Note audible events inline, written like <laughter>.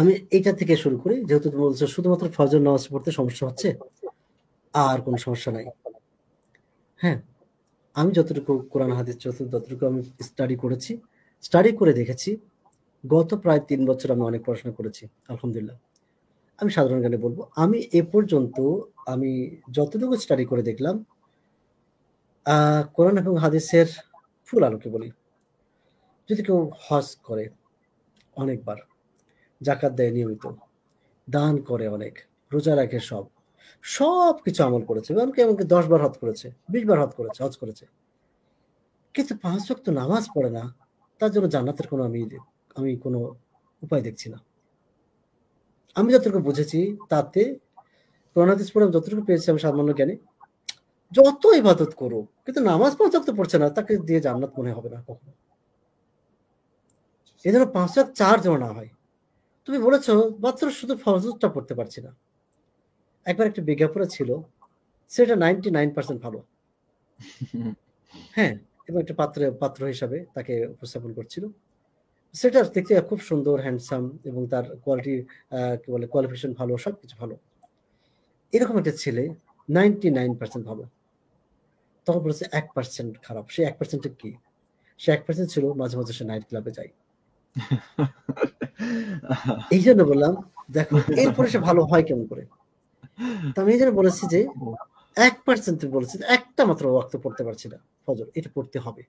আমি এটা থেকে শুরু করি যেহেতু তুমি বলছো শুধুমাত্র ফজর নামাজ পড়তে সমস্যা হচ্ছে আর কোনো সমস্যা নাই হ্যাঁ আমি যতটুকু কোরআন হাদিস যতটুকু আমি স্টাডি করেছি স্টাডি করে দেখেছি গত প্রায় তিন বছর আমি অনেক পড়াশোনা করেছি আলহামদুলিল্লাহ আমি সাধারণ জ্ঞানে বলবো আমি এ পর্যন্ত আমি যতটুকু স্টাডি করে দেখলাম কোরআন এবং হাদিসের ফুল আলোকে বলি যদি কেউ হজ করে অনেকবার জাকাত দেয় নিয়মিত দান করে অনেক রোজা রাখে সব সব কিছু আমল করেছে এমনকি এমনকি দশ বার হজ করেছে বিশ বার হজ করেছে হজ করেছে কিন্তু পাঁচ তো নামাজ পড়ে না তার জন্য জান্নাতের কোনো আমি আমি কোনো উপায় দেখছি না আমি যতটুকু বুঝেছি তাতে করোনাদিস পড়ে যতটুকু পেয়েছি আমি সাধারণ জ্ঞানী যত ইবাদত করুক কিন্তু নামাজ পর্যাপ্ত পড়ছে না তাকে দিয়ে জান্নাত মনে হবে না কখনো এই জন্য পাঁচ চার যেন না হয় তুমি বলেছ মাত্র শুধু ফরজটা পড়তে পারছি না একবার একটা বিজ্ঞাপনে ছিল সেটা নাইনটি নাইন পার্সেন্ট ভালো হ্যাঁ এবং একটা পাত্র পাত্র হিসাবে তাকে উপস্থাপন করছিল সেটা দেখতে খুব সুন্দর হ্যান্ডসাম এবং তার কোয়ালিটি কি বলে কোয়ালিফিকেশন ভালো সব কিছু ভালো এরকম একটা ছেলে নাইনটি নাইন পার্সেন্ট ভালো তখন বলেছে এক পার্সেন্ট খারাপ সে এক পার্সেন্টটা কি সে এক পার্সেন্ট ছিল মাঝে মাঝে সে নাইট ক্লাবে যায় <laughs> <laughs> এই জন্য বললাম দেখো এরপরে সে ভালো হয় কেমন করে তো আমি এই জন্য বলেছি যে এক পার্সেন্ট বলেছি একটা মাত্র ওয়াক্ত পড়তে পারছি না ফজর এটা পড়তে হবে